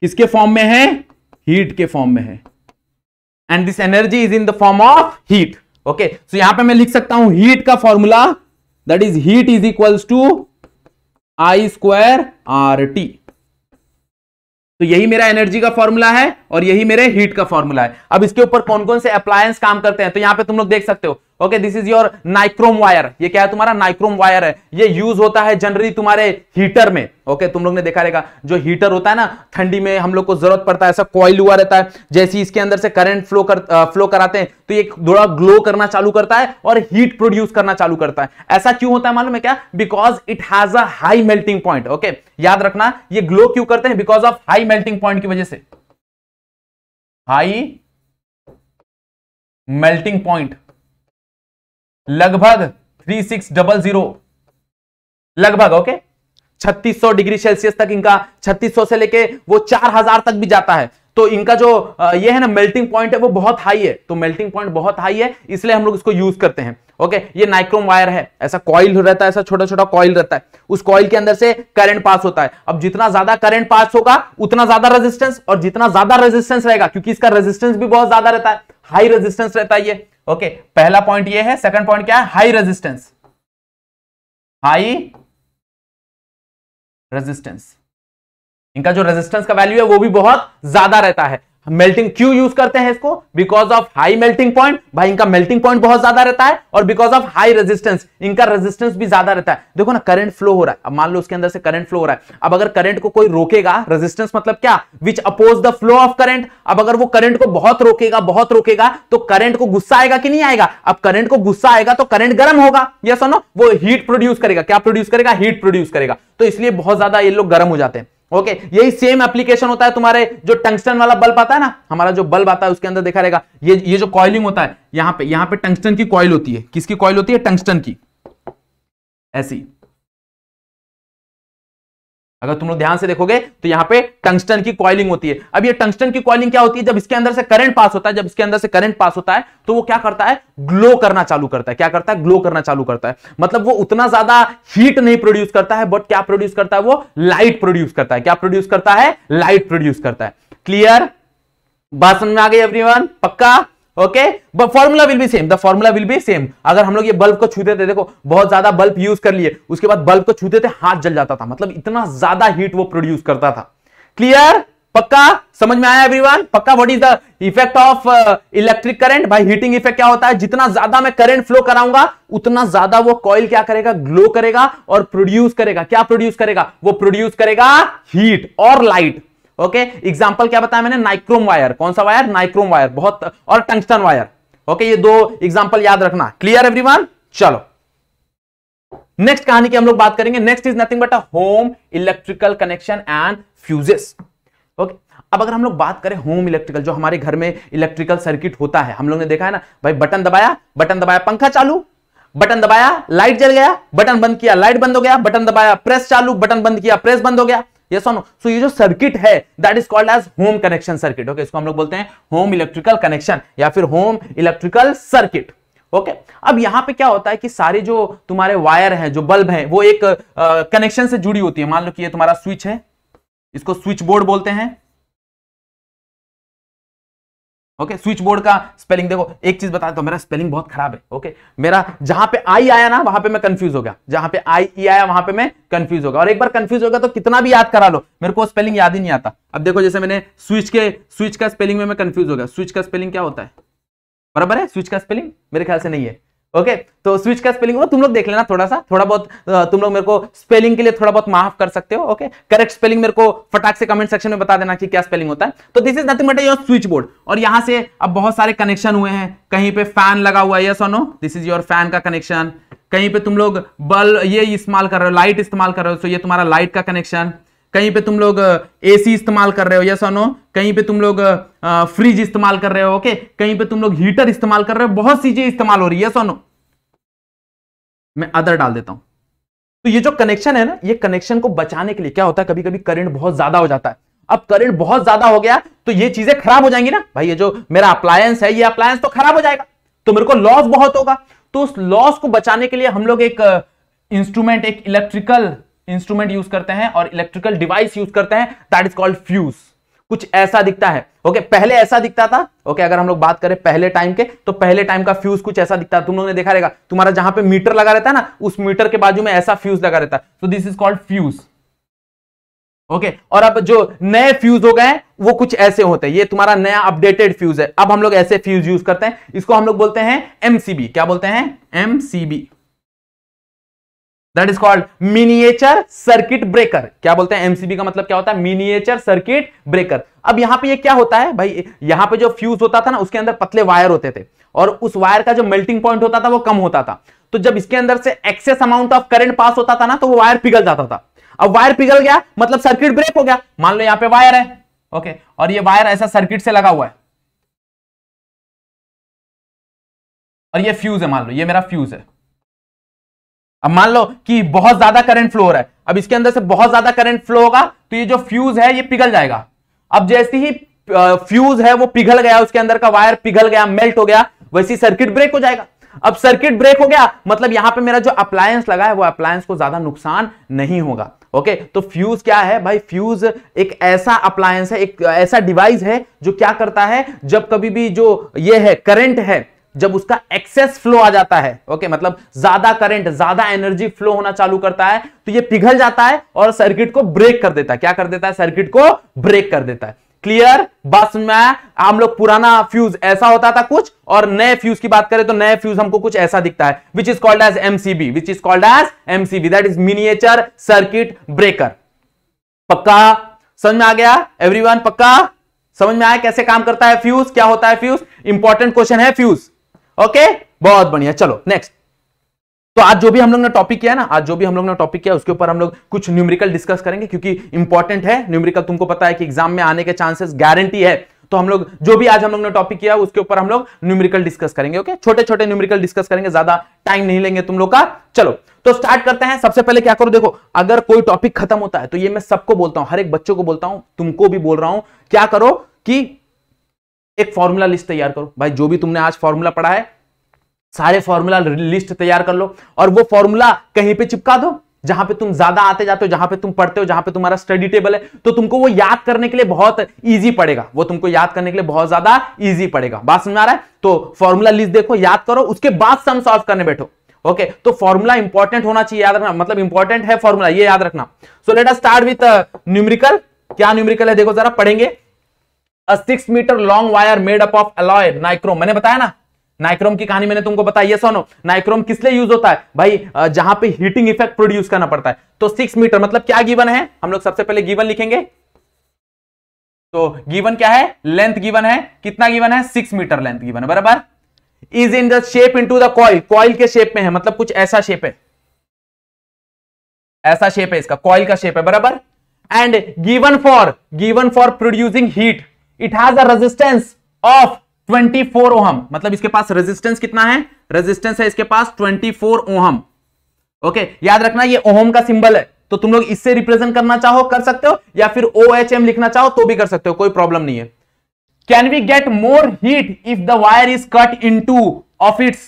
किसके फॉर्म में है हीट के फॉर्म में है and this energy is in the form of heat okay so यहां पे मैं लिख सकता हूं हीट का formula that is heat is equals to I square R T तो यही मेरा एनर्जी का फॉर्मूला है और यही मेरे हीट का फॉर्मूला है अब इसके ऊपर कौन कौन से अप्लायंस काम करते हैं तो यहां पे तुम लोग देख सकते हो okay this is your nichrome wire ये क्या है तुम्हारा नाइक्रोम वायर है ये यूज होता है जनरली तुम्हारे हीटर में ओके okay, तुम लोग ने देखा रहेगा जो हीटर होता है ना ठंडी में हम लोग को जरूरत पड़ता है ऐसा कॉइल हुआ रहता है जैसे इसके अंदर से करंट फ्लो कर आ, फ्लो कराते हैं तो ये थोड़ा ग्लो करना चालू करता है और हीट प्रोड्यूस करना चालू करता है ऐसा क्यों होता है मालूम है क्या because it has a high melting point okay याद रखना ये ग्लो क्यों करते हैं because of high melting point की वजह से हाई मेल्टिंग पॉइंट लगभग थ्री सिक्स डबल जीरो लगभग ओके सौ डिग्री सेल्सियस तक इनका सौ से लेके वो 4000 तक भी जाता है तो इनका जो ये है ना मेल्टिंग पॉइंट है वो बहुत हाई है तो मेल्टिंग पॉइंट बहुत हाई है इसलिए हम लोग इसको यूज करते हैं ओके ये नाइक्रोम वायर है ऐसा कॉइल रहता है ऐसा छोटा छोटा कॉइल रहता है उस कॉइल के अंदर से करंट पास होता है अब जितना ज्यादा करंट पास होगा उतना ज्यादा रेजिस्टेंस और जितना ज्यादा रेजिस्टेंस रहेगा क्योंकि इसका रेजिस्टेंस भी बहुत ज्यादा रहता है हाई रेजिस्टेंस रहता है ये ओके पहला पॉइंट ये है सेकंड पॉइंट क्या है हाई रेजिस्टेंस हाई रेजिस्टेंस इनका जो रेजिस्टेंस का वैल्यू है वो भी बहुत ज्यादा रहता है मेल्टिंग क्यों यूज करते हैं इसको because of high melting point भाई इनका मेल्टिंग पॉइंट बहुत ज्यादा रहता है और बिकॉज ऑफ हाई रेजिस्टेंस इनका रेजिस्टेंस भी ज्यादा रहता है देखो ना करंट फ्लो हो रहा है अब मान लो उसके अंदर से करंट फ्लो हो रहा है अब अगर करंट को कोई रोकेगा रेजिस्टेंस मतलब क्या which oppose the flow of current अब अगर वो करंट को बहुत रोकेगा बहुत रोकेगा तो करंट को गुस्सा आएगा कि नहीं आएगा अब करंट को गुस्सा आएगा तो करंट गर्म होगा यस और नो वो हीट प्रोड्यूस करेगा क्या प्रोड्यूस करेगा हीट प्रोड्यूस करेगा तो इसलिए बहुत ज्यादा ये लोग गर्म हो जाते हैं ओके okay, यही सेम एप्लीकेशन होता है तुम्हारे जो टंगस्टन वाला बल्ब आता है ना हमारा जो बल्ब आता है उसके अंदर देखा रहेगा ये ये जो कॉइलिंग होता है यहां पे यहां पे टंगस्टन की कॉइल होती है किसकी कॉइल होती है टंगस्टन की ऐसी अगर तुम लोग ध्यान से देखोगे तो यहाँ पे टंगस्टन की कॉइलिंग होती है अब ये टंगस्टन की कॉइलिंग क्या होती है जब इसके अंदर से करंट पास होता है जब इसके अंदर से करंट पास होता है तो वो क्या करता है ग्लो करना चालू करता है क्या करता है ग्लो करना चालू करता है मतलब वो उतना ज्यादा हीट नहीं प्रोड्यूस करता है बट क्या प्रोड्यूस करता है वो लाइट प्रोड्यूस करता है क्या प्रोड्यूस करता है लाइट प्रोड्यूस करता है क्लियर बात समझ में आ गई एवरी पक्का okay formula will be same the formula will be same अगर हम लोग ये बल्ब को छूते थे देखो बहुत ज्यादा बल्ब यूज कर लिए उसके बाद बल्ब को छूते थे हाथ जल जाता था मतलब इतना ज्यादा हीट वो प्रोड्यूस करता था क्लियर पक्का समझ में आया एवरीवन पक्का what is the effect of electric current भाई हीटिंग इफेक्ट क्या होता है जितना ज्यादा मैं करंट फ्लो कराऊंगा उतना ज्यादा वो कॉइल क्या करेगा ग्लो करेगा और प्रोड्यूस करेगा क्या प्रोड्यूस करेगा वो प्रोड्यूस करेगा हीट और लाइट ओके एग्जाम्पल क्या बताया मैंने नाइक्रोम वायर कौन सा वायर नाइक्रोम वायर बहुत और टंगस्टन वायर ओके ये दो एग्जाम्पल याद रखना क्लियर एवरी चलो नेक्स्ट कहानी की हम लोग बात करेंगे next is nothing but a home electrical connection and fuses okay अब अगर हम लोग बात करें होम इलेक्ट्रिकल जो हमारे घर में इलेक्ट्रिकल सर्किट होता है हम लोग ने देखा है ना भाई बटन दबाया बटन दबाया पंखा चालू बटन दबाया लाइट जल गया बटन बंद किया लाइट बंद हो गया बटन दबाया प्रेस चालू बटन बंद किया प्रेस बंद हो गया यस और नो सो ये जो सर्किट है that is called as home connection circuit okay इसको हम लोग बोलते हैं होम इलेक्ट्रिकल कनेक्शन या फिर home electrical circuit okay okay. अब यहां पे क्या होता है कि सारे जो तुम्हारे वायर हैं जो बल्ब हैं वो एक कनेक्शन से जुड़ी होती है मान लो कि ये तुम्हारा स्विच है इसको स्विच बोर्ड बोलते हैं ओके स्विच बोर्ड का स्पेलिंग देखो एक चीज बता दो मेरा स्पेलिंग बहुत खराब है ओके मेरा जहां पे आई आया ना वहां पे मैं कंफ्यूज हो गया जहां पे आई ई e आया वहां पे मैं कंफ्यूज होगा और एक बार कंफ्यूज होगा तो कितना भी याद करा लो मेरे को स्पेलिंग याद ही नहीं आता अब देखो जैसे मैंने स्विच के स्विच का स्पेलिंग में मैं कंफ्यूज हो गया स्विच का स्पेलिंग क्या होता है बराबर है स्विच का स्पेलिंग मेरे ख्याल से नहीं है ओके तो स्विच का स्पेलिंग तुम लोग देख लेना थोड़ा सा थोड़ा बहुत तुम लोग मेरे को स्पेलिंग के लिए थोड़ा बहुत माफ कर सकते हो ओके करेक्ट स्पेलिंग मेरे को फटाक से कमेंट सेक्शन में बता देना कि क्या स्पेलिंग होता है तो this is nothing but your switch board और यहां से अब बहुत सारे कनेक्शन हुए हैं कहीं पे फैन लगा हुआ है so no no this is your fan का कनेक्शन कहीं पे तुम लोग बल्ब ये इस्तेमाल कर रहे हो लाइट इस्तेमाल कर रहे हो सो ये तुम्हारा लाइट का कनेक्शन कहीं पे तुम लोग एसी इस्तेमाल कर रहे हो या नो कहीं पे तुम लोग फ्रिज इस्तेमाल कर रहे हो ओके कहीं पे तुम लोग हीटर इस्तेमाल कर रहे हो बहुत सी चीजें इस्तेमाल हो रही है यस मैं अदर डाल देता हूं तो ये जो कनेक्शन है ना ये कनेक्शन को बचाने के लिए क्या होता है कभी कभी करंट बहुत ज्यादा हो जाता है अब करंट बहुत ज्यादा हो गया तो ये चीजें खराब हो जाएंगी ना भाई ये जो मेरा अप्लायंस है ये अप्लायंस तो खराब हो जाएगा तो मेरे को लॉस बहुत होगा तो उस लॉस को बचाने के लिए हम लोग एक इंस्ट्रूमेंट एक इलेक्ट्रिकल इंस्ट्रूमेंट यूज करते हैं और इलेक्ट्रिकल डिवाइस यूज करते हैं दैट इज कॉल्ड फ्यूज कुछ ऐसा दिखता है ओके okay, पहले ऐसा दिखता था ओके okay, अगर हम लोग बात करें पहले टाइम के तो पहले टाइम का फ्यूज कुछ ऐसा दिखता तुम लोगों ने देखा रहेगा तुम्हारा जहां पे मीटर लगा रहता है ना उस मीटर के बाजू में ऐसा फ्यूज लगा रहता है तो this is called fuse okay और अब जो नए फ्यूज हो गए वो कुछ ऐसे होते हैं ये तुम्हारा नया अपडेटेड फ्यूज है अब हम लोग ऐसे फ्यूज यूज करते हैं इसको हम लोग बोलते हैं एमसीबी क्या बोलते हैं MCB that is called miniature circuit breaker क्या बोलते हैं एमसीबी का मतलब क्या होता है मिनिएचर सर्किट ब्रेकर अब यहां पे ये क्या होता है भाई यहां पे जो फ्यूज होता था ना उसके अंदर पतले वायर होते थे और उस वायर का जो मेल्टिंग पॉइंट होता था वो कम होता था तो जब इसके अंदर से excess amount of current pass होता था ना तो वो वायर पिघल जाता था अब वायर पिघल गया मतलब सर्किट ब्रेक हो गया मान लो यहां पे वायर है ओके और ये वायर ऐसा सर्किट से लगा हुआ है और ये फ्यूज है मान लो ये मेरा फ्यूज है अब मान लो कि बहुत ज्यादा करंट फ्लो हो रहा है अब इसके अंदर से बहुत ज्यादा करंट फ्लो होगा तो ये जो फ्यूज है ये पिघल जाएगा अब जैसे ही फ्यूज है वो पिघल गया उसके अंदर का वायर पिघल गया मेल्ट हो गया वैसे सर्किट ब्रेक हो जाएगा अब सर्किट ब्रेक हो गया मतलब यहां पे मेरा जो अप्लायंस लगा है वो अप्लायंस को ज्यादा नुकसान नहीं होगा ओके तो फ्यूज क्या है भाई फ्यूज एक ऐसा अप्लायंस है एक ऐसा डिवाइस है जो क्या करता है जब कभी भी जो ये है करंट है जब उसका एक्सेस फ्लो आ जाता है ओके मतलब ज्यादा करंट ज्यादा एनर्जी फ्लो होना चालू करता है तो ये पिघल जाता है और सर्किट को ब्रेक कर देता है क्या कर देता है सर्किट को ब्रेक कर देता है क्लियर बस में हम लोग पुराना फ्यूज ऐसा होता था कुछ और नए फ्यूज की बात करें तो नए फ्यूज हमको कुछ ऐसा दिखता है which is called as MCB which is called as MCB that is miniature circuit breaker पक्का समझ में आ गया एवरीवन पक्का समझ में आया कैसे काम करता है फ्यूज क्या होता है फ्यूज इंपॉर्टेंट क्वेश्चन है फ्यूज ओके बहुत बढ़िया चलो नेक्स्ट तो आज जो भी हम लोग ने टॉपिक किया ना आज जो भी हम लोग ने टॉपिक किया उसके ऊपर हम लोग कुछ न्यूमेरिकल डिस्कस करेंगे क्योंकि इंपॉर्टेंट है न्यूमेरिकल तुमको पता है कि एग्जाम में आने के चांसेस गारंटी है तो हम लोग जो भी आज हम लोग ने टॉपिक किया उसके ऊपर हम लोग न्यूमेरिकल डिस्कस करेंगे ओके छोटे छोटे न्यूमेरिकल डिस्कस करेंगे ज्यादा टाइम नहीं लेंगे तुम लोग का चलो तो स्टार्ट करते हैं सबसे पहले क्या करो देखो अगर कोई टॉपिक खत्म होता है तो ये मैं सबको बोलता हूं हर एक बच्चों को बोलता हूं तुमको भी बोल रहा हूं क्या करो कि एक फॉर्मूला लिस्ट तैयार करो भाई जो भी तुमने आज फॉर्मूला पढ़ा है सारे फॉर्मूला लिस्ट तैयार कर लो और वो फॉर्मूला कहीं पे चिपका दो जहां पे तुम ज्यादा आते जाते हो जहां पे तुम पढ़ते हो जहां पे तुम्हारा स्टडी टेबल है तो तुमको वो याद करने के लिए बहुत इजी पड़ेगा वो तुमको याद करने के लिए बहुत ज्यादा इजी पड़ेगा बात समझ आ रहा है तो फॉर्मूला लिस्ट देखो याद करो उसके बाद सम सॉल्व करने बैठो ओके तो फॉर्मूला इंपॉर्टेंट होना चाहिए याद रखना मतलब इंपॉर्टेंट है फॉर्मूला ये याद रखना so let start with numerical क्या न्यूमरिकल है देखो जरा पढ़ेंगे six metre long wire made up of alloy nichrome मैंने बताया ना नाइक्रोम की कहानी मैंने तुमको बताई है सोनो नाइक्रोम किस लिए यूज होता है भाई जहां पे हीटिंग इफेक्ट प्रोड्यूस करना पड़ता है तो सिक्स मीटर मतलब क्या गिवन है हम लोग सबसे पहले गिवन लिखेंगे तो गिवन क्या है लेंथ गिवन है कितना गिवन है सिक्स मीटर लेंथ गिवन है बराबर is in the shape into the coil coil के शेप में है मतलब कुछ ऐसा शेप है ऐसा शेप है इसका कॉइल का शेप है बराबर and given for given for producing heat it has a resistance of 24 ohm मतलब इसके पास रेजिस्टेंस कितना है रेजिस्टेंस है इसके पास 24 ओहम ओके याद रखना ये ओहम का सिंबल है तो तुम लोग इससे रिप्रेजेंट करना चाहो कर सकते हो या फिर ओ एच एम लिखना चाहो तो भी कर सकते हो कोई प्रॉब्लम नहीं है can we get more heat if the wire is cut in two of its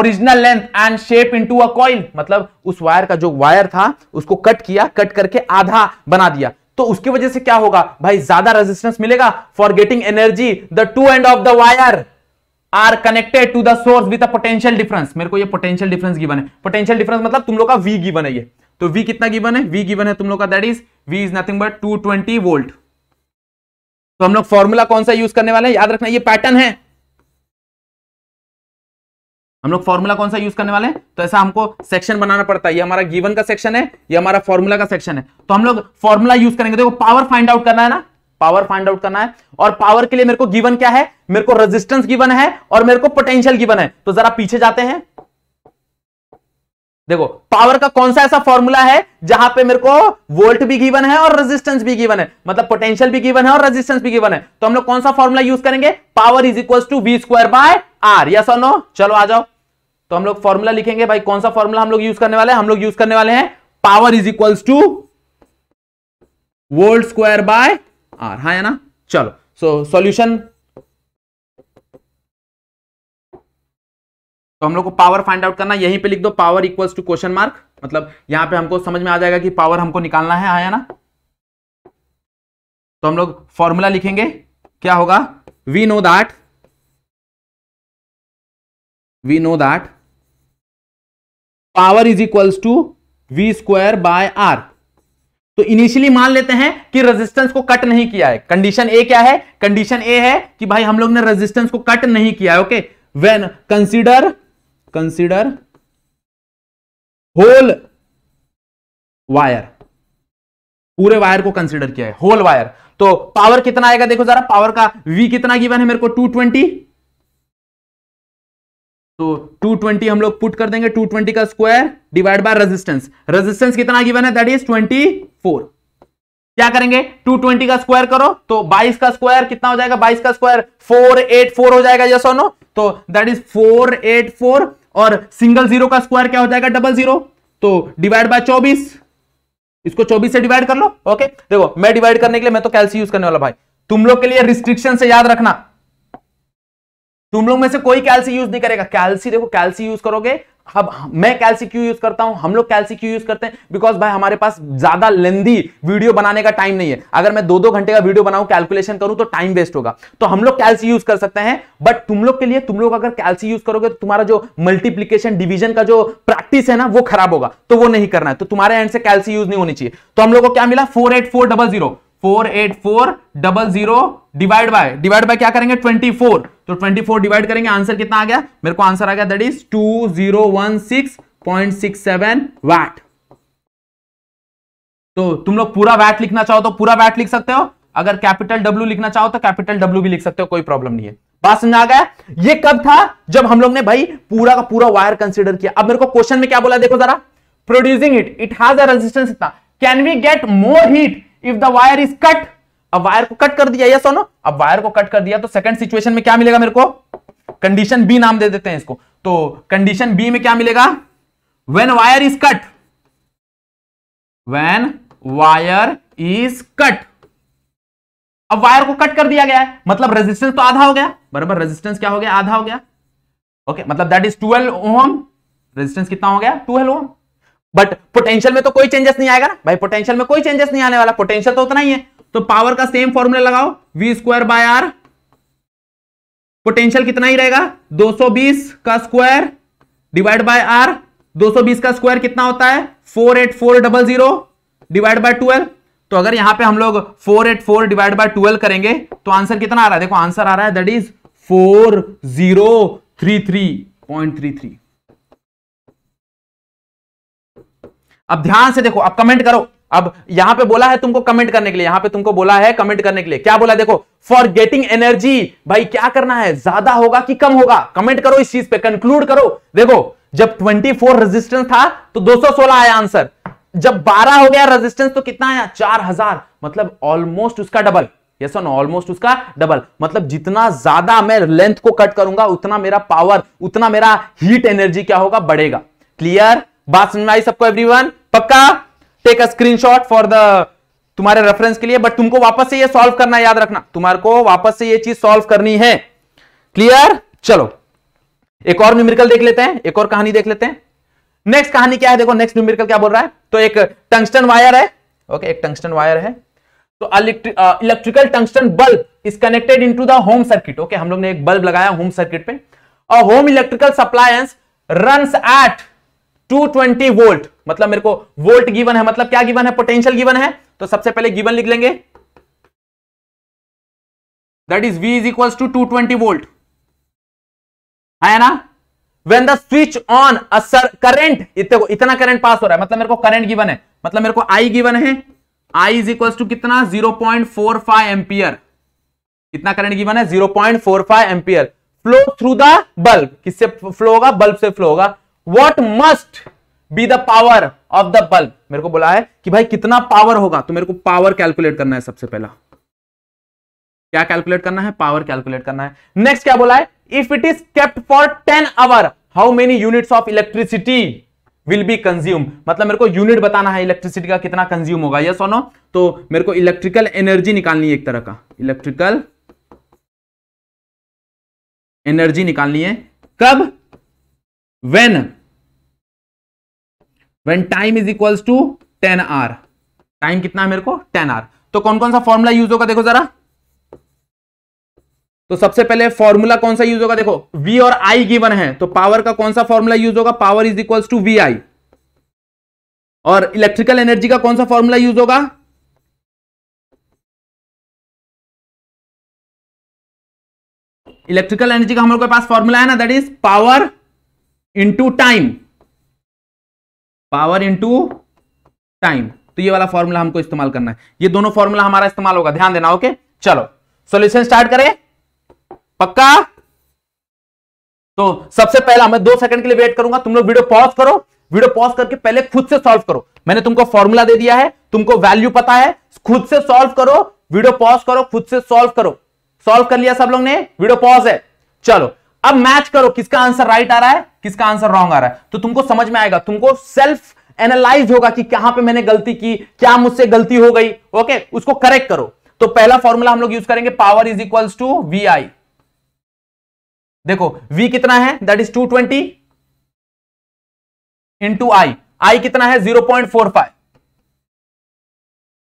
original length and shape into a coil मतलब उस वायर का जो वायर था उसको कट किया कट करके आधा बना दिया तो उसकी वजह से क्या होगा भाई ज्यादा रेजिस्टेंस मिलेगा for getting energy the two end of the wire are connected to the source with potential difference मेरे को ये पोटेंशियल डिफरेंस गिवन है पोटेंशियल डिफरेंस मतलब तुम लोग का वी गिवन है ये तो वी कितना गिवन है वी गिवन है तुम लोग का that is V is nothing but 220 volt तो हम लोग फॉर्मूला कौन सा यूज करने वाले हैं याद रखना ये पैटर्न है हम लोग फॉर्मूला कौन सा यूज करने वाले हैं तो ऐसा हमको सेक्शन बनाना पड़ता है ये हमारा गिवन का सेक्शन है ये हमारा फॉर्मूला का सेक्शन है तो हम लोग फॉर्मूला यूज करेंगे देखो पावर फाइंड आउट करना है ना पावर फाइंड आउट करना है और पावर के लिए मेरे को गिवन क्या है मेरे को रेजिस्टेंस गिवन है और मेरे को पोटेंशियल गिवन है तो जरा पीछे जाते हैं देखो पावर का कौन सा ऐसा फॉर्मूला है जहां पे मेरे को वोल्ट भी गिवन है और रेजिस्टेंस भी गिवन है मतलब पोटेंशियल भी गिवन है और रेजिस्टेंस भी गिवन है तो हम लोग कौन सा फॉर्मूला यूज करेंगे power is equal to V square by R yes और नो चलो आ जाओ तो हम लोग फॉर्मूला लिखेंगे भाई कौन सा फॉर्मूला हम लोग यूज करने वाले हैं हम लोग यूज करने वाले हैं power is equals to volt square by R हाँ है ना चलो सो so, सॉल्यूशन तो हम लोग को पावर फाइंड आउट करना यहीं पे लिख दो power equals to question mark मतलब यहां पे हमको समझ में आ जाएगा कि पावर हमको निकालना है है हाँ ना तो हम लोग फॉर्मूला लिखेंगे क्या होगा we know that we know that power is equals to V square by R तो इनिशियली मान लेते हैं कि रेजिस्टेंस को कट नहीं किया है कंडीशन ए क्या है कंडीशन ए है कि भाई हम लोग ने रेजिस्टेंस को कट नहीं किया है okay when consider consider whole wire पूरे वायर को कंसिडर किया है होल वायर तो पावर कितना आएगा देखो जरा पावर का वी कितना गिवन है मेरे को 220 तो 220 हम लोग पुट कर देंगे 220 का square divide by resistance resistance कितना गिवन है दैट इज 24 क्या करेंगे 220 का स्क्वायर करो तो 22 का स्क्वायर कितना हो जाएगा 22 का स्क्वायर 484 हो जाएगा यस तो और नो तो दैट इज 484 और सिंगल जीरो का स्क्वायर क्या हो जाएगा डबल जीरो तो डिवाइड बाय 24 इसको 24 से डिवाइड कर लो ओके देखो मैं डिवाइड करने के लिए मैं तो कैलसी यूज करने वाला भाई तुम लोग के लिए रिस्ट्रिक्शन से याद रखना तुम लोग में से कोई कैल्सी यूज नहीं करेगा कैल्सी देखो कैल्सी यूज करोगे अब मैं कैल्सी क्यों यूज करता हूं हम लोग कैल्सी क्यों यूज करते हैं बिकॉज भाई हमारे पास ज्यादा लेंदी वीडियो बनाने का टाइम नहीं है अगर मैं दो दो घंटे का वीडियो बनाऊं कैलकुलेशन करूं तो टाइम वेस्ट होगा तो हम लोग कैल्सी यूज कर सकते हैं बट तुम लोग के लिए तुम लोग अगर कैल्सी यूज करोगे तो तुम्हारा जो मल्टीप्लीकेशन डिविजन का जो प्रैक्टिस है ना वो खराब होगा तो वो नहीं करना है तो तुम्हारे एंड से कैल्सी यूज नहीं होनी चाहिए तो हम लोग को क्या मिला four eight four double zero four eight four double zero divide by divide by क्या करेंगे ट्वेंटी फोर तो 24 डिवाइड करेंगे आंसर कितना आ गया मेरे को आंसर आ गया दैट इज 2016.67 वाट तो तुम लोग पूरा वैट लिखना चाहो तो पूरा वैट लिख सकते हो अगर कैपिटल डब्ल्यू लिखना चाहो तो कैपिटल डब्ल्यू भी लिख सकते हो कोई प्रॉब्लम नहीं है बात समझ आ गया ये कब था जब हम लोग ने भाई पूरा का पूरा वायर कंसिडर किया अब मेरे को क्वेश्चन में क्या बोला देखो जरा producing it it has a resistance इतना can we get more heat if the wire is cut अब वायर को कट कर दिया यस और नो अब वायर को कट कर दिया तो सेकंड सिचुएशन में क्या मिलेगा मेरे को कंडीशन बी नाम दे देते हैं इसको तो कंडीशन बी में क्या मिलेगा when wire is cut when wire is cut अब वायर को कट कर दिया गया है मतलब रेजिस्टेंस तो आधा हो गया बराबर रेजिस्टेंस क्या हो गया आधा हो गया ओके okay, मतलब that is twelve ohm resistance कितना हो गया ट्वेल्व ओम बट पोटेंशियल में तो कोई चेंजेस नहीं आएगा ना भाई पोटेंशियल में कोई चेंजेस नहीं आने वाला पोटेंशियल तो उतना ही है तो पावर का सेम फॉर्मूला लगाओ V square by R potential कितना ही रहेगा 220 का स्क्वायर डिवाइड बाय आर 220 का स्क्वायर कितना होता है 48400 डिवाइड बाय 12 तो अगर यहां पे हम लोग 484 डिवाइड बाय 12 करेंगे तो आंसर कितना आ रहा है देखो आंसर आ रहा है दैट इज 4033.33 अब ध्यान से देखो अब कमेंट करो अब यहां पे बोला है तुमको कमेंट करने के लिए यहां पे तुमको बोला है कमेंट करने के लिए क्या बोला देखो फॉर गेटिंग एनर्जी भाई क्या करना है ज्यादा होगा कि कम होगा कमेंट करो इस चीज पे कंक्लूड करो देखो जब 24 रेजिस्टेंस था तो 216 आया आंसर जब 12 हो गया रेजिस्टेंस तो कितना आया हजार मतलब ऑलमोस्ट उसका डबल यस ऑन ऑलमोस्ट उसका डबल मतलब जितना ज्यादा मैं लेंथ को कट करूंगा उतना मेरा पावर उतना मेरा हीट एनर्जी क्या होगा बढ़ेगा क्लियर बात सुनवाई सबको एवरी पक्का take a screenshot for the तुम्हारे रेफरेंस के लिए बट तुमको वापस से ये सॉल्व करना याद रखना तुम्हारे को वापस से ये चीज सॉल्व करनी है क्लियर चलो एक और न्यूमेरिकल देख लेते हैं एक और कहानी देख लेते हैं नेक्स्ट कहानी क्या है देखो नेक्स्ट न्यूमेरिकल क्या बोल रहा है तो एक टंगस्टन वायर है ओके एक टंगस्टन वायर है तो electrical tungsten bulb is connected into the home circuit okay हम लोग ने एक बल्ब लगाया होम सर्किट पे और home electrical appliances run at 220 volt मतलब मेरे को वोल्ट गिवन है मतलब क्या गिवन है पोटेंशियल गिवन है तो सबसे पहले गिवन लिख लेंगे that is V is equals to two twenty volt है ना वेन द स्विच ऑन असर करेंट इतने इतना करंट पास हो रहा है मतलब मेरे को करंट गिवन है मतलब मेरे को आई गिवन है आई इज इक्वल टू कितना zero point four five ampere कितना करंट गिवन है zero point four five ampere flow through the bulb किससे फ्लो होगा बल्ब से फ्लो होगा what must be the power of the bulb मेरे को बोला है कि भाई कितना पावर होगा तो मेरे को पावर कैलकुलेट करना है सबसे पहला क्या कैलकुलेट करना है पावर कैलकुलेट करना है नेक्स्ट क्या बोला है if it is kept for ten hour how many units of electricity will be consume मतलब मेरे को यूनिट बताना है इलेक्ट्रिसिटी का कितना कंज्यूम होगा यस सोनो तो मेरे को इलेक्ट्रिकल एनर्जी निकालनी है एक तरह का इलेक्ट्रिकल एनर्जी निकालनी है कब when when time is equals to ten hour time कितना है मेरे को टेन आर तो कौन कौन सा फॉर्मूला यूज होगा देखो जरा तो सबसे पहले फॉर्मूला कौन सा यूज होगा देखो V और I गिवन है तो पावर का कौन सा फॉर्मूला यूज होगा power is equals to V I और इलेक्ट्रिकल एनर्जी का कौन सा फॉर्मूला यूज होगा इलेक्ट्रिकल एनर्जी का हमारे पास फॉर्मूला है ना that is power into time power into time तो ये वाला फॉर्मूला हमको इस्तेमाल करना है ये दोनों फॉर्मूला हमारा इस्तेमाल होगा ध्यान देना ओके चलो सोल्यूशन स्टार्ट करें पक्का तो सबसे पहला मैं दो सेकंड के लिए वेट करूंगा तुम लोग वीडियो पॉज करो वीडियो पॉज करके पहले खुद से सॉल्व करो मैंने तुमको फॉर्मूला दे दिया है तुमको वैल्यू पता है खुद से सॉल्व करो वीडियो पॉज करो खुद से सॉल्व करो सॉल्व कर लिया सब लोग ने वीडियो पॉज है चलो अब मैच करो किसका आंसर राइट आ रहा है किसका आंसर रॉन्ग आ रहा है तो तुमको समझ में आएगा तुमको सेल्फ एनालाइज होगा कि कहां पे मैंने गलती की क्या मुझसे गलती हो गई ओके उसको करेक्ट करो तो पहला फॉर्मूला हम लोग यूज करेंगे power is equal to V I देखो v कितना है that is 220 twenty into I I कितना है 0.45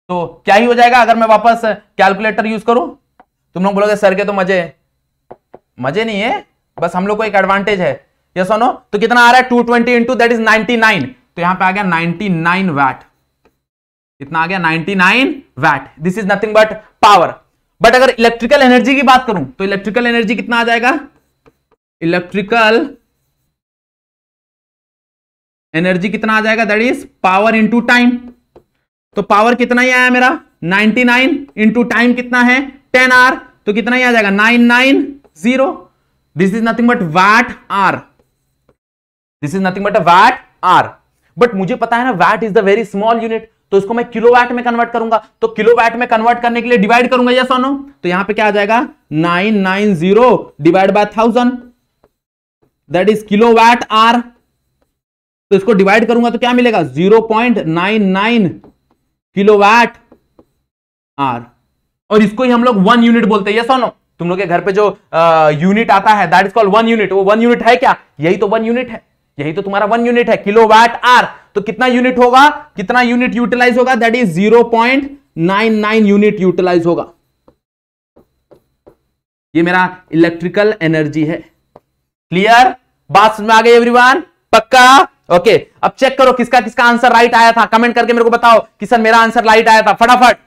तो क्या ही हो जाएगा अगर मैं वापस कैलकुलेटर यूज करूं तुम लोग बोलोगे सर के तो मजे मजे नहीं है बस हम लोग को एक एडवांटेज है यस नो तो कितना आ रहा है two twenty into that is ninety nine तो यहां पे आ गया नाइनटी नाइन वैट कितना आ गया ninety nine watt this is nothing but power but अगर इलेक्ट्रिकल एनर्जी की बात करूं तो इलेक्ट्रिकल एनर्जी कितना आ जाएगा इलेक्ट्रिकल एनर्जी कितना आ जाएगा that is power into time तो पावर कितना ही आया मेरा 99 नाइन इंटू टाइम कितना है 10 आर तो कितना ही आ जाएगा 990 this is nothing but watt hour this is nothing but a watt hour but मुझे पता है ना watt is the very small unit तो इसको मैं किलो वैट में कन्वर्ट करूंगा तो किलो वैट में कन्वर्ट करने के लिए डिवाइड करूंगा यस सोनो तो यहां पे क्या आ जाएगा nine nine zero divide by thousand that is watt hour तो इसको डिवाइड करूंगा तो क्या मिलेगा zero point nine nine kilo watt hour और इसको ही हम लोग वन यूनिट बोलते हैं यस सोनो तुम लोग के घर पे जो यूनिट आता है that is called one unit वो वन यूनिट है क्या यही तो वन यूनिट है यही तो तुम्हारा वन यूनिट है किलो वैट आर तो कितना यूनिट होगा कितना यूनिट यूटिलाइज होगा that is zero point nine nine unit utilize होगा ये मेरा इलेक्ट्रिकल एनर्जी है क्लियर बात समझ में आ गई एवरीवन पक्का ओके अब चेक करो किसका किसका आंसर राइट आया था कमेंट करके मेरे को बताओ कि सर मेरा आंसर राइट आया था फटाफट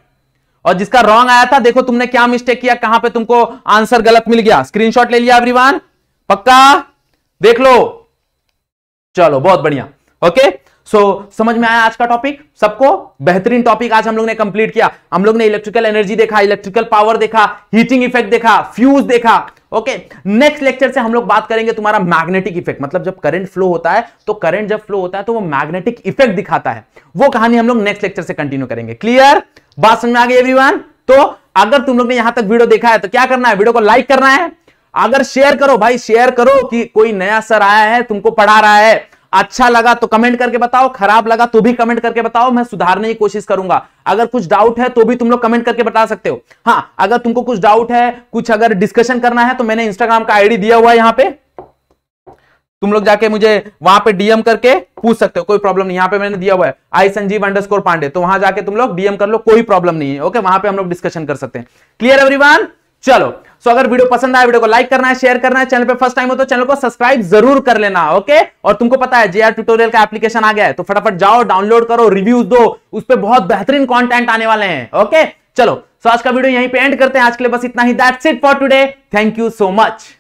और जिसका रॉन्ग आया था देखो तुमने क्या मिस्टेक किया कहां पे तुमको आंसर गलत मिल गया स्क्रीनशॉट ले लिया एवरीवन पक्का देख लो चलो बहुत बढ़िया ओके सो so, समझ में आया आज का टॉपिक सबको बेहतरीन टॉपिक आज हम लोग ने कंप्लीट किया हम लोग ने इलेक्ट्रिकल एनर्जी देखा इलेक्ट्रिकल पावर देखा हीटिंग इफेक्ट देखा फ्यूज देखा ओके नेक्स्ट लेक्चर से हम लोग बात करेंगे तुम्हारा मैग्नेटिक इफेक्ट मतलब जब करंट फ्लो होता है तो करंट जब फ्लो होता है तो वो मैग्नेटिक इफेक्ट दिखाता है वो कहानी हम लोग नेक्स्ट लेक्चर से कंटिन्यू करेंगे क्लियर बात समझ में आ गई एवरीवन तो अगर तुम लोग ने यहां तक वीडियो देखा है तो क्या करना है वीडियो को लाइक करना है अगर शेयर करो भाई शेयर करो कि कोई नया सर आया है तुमको पढ़ा रहा है अच्छा लगा तो कमेंट करके बताओ खराब लगा तो भी कमेंट करके बताओ मैं सुधारने की कोशिश करूंगा अगर कुछ डाउट है तो भी तुम लोग कमेंट करके बता सकते हो हाँ अगर तुमको कुछ डाउट है कुछ अगर डिस्कशन करना है तो मैंने इंस्टाग्राम का आईडी दिया हुआ है यहाँ पे तुम लोग जाके मुझे वहां पे डीएम करके पूछ सकते हो कोई प्रॉब्लम नहीं यहाँ पे मैंने दिया हुआ है आई संजीव अंडर पांडे तो वहां जाके तुम लोग डीएम कर लो कोई प्रॉब्लम नहीं है ओके वहां पे हम लोग डिस्कशन कर सकते हैं क्लियर एवरीवन चलो सो अगर वीडियो पसंद आया वीडियो को लाइक करना है शेयर करना है चैनल पे फर्स्ट टाइम हो तो चैनल को सब्सक्राइब जरूर कर लेना ओके और तुमको पता है जेआर ट्यूटोरियल का एप्लीकेशन आ गया है तो फटाफट जाओ डाउनलोड करो रिव्यूज दो उस पर बहुत बेहतरीन कॉन्टेंट आने वाले हैं ओके चलो सो आज का वीडियो यहीं पे एंड करते हैं आज के लिए बस इतना ही that's it for today thank you so much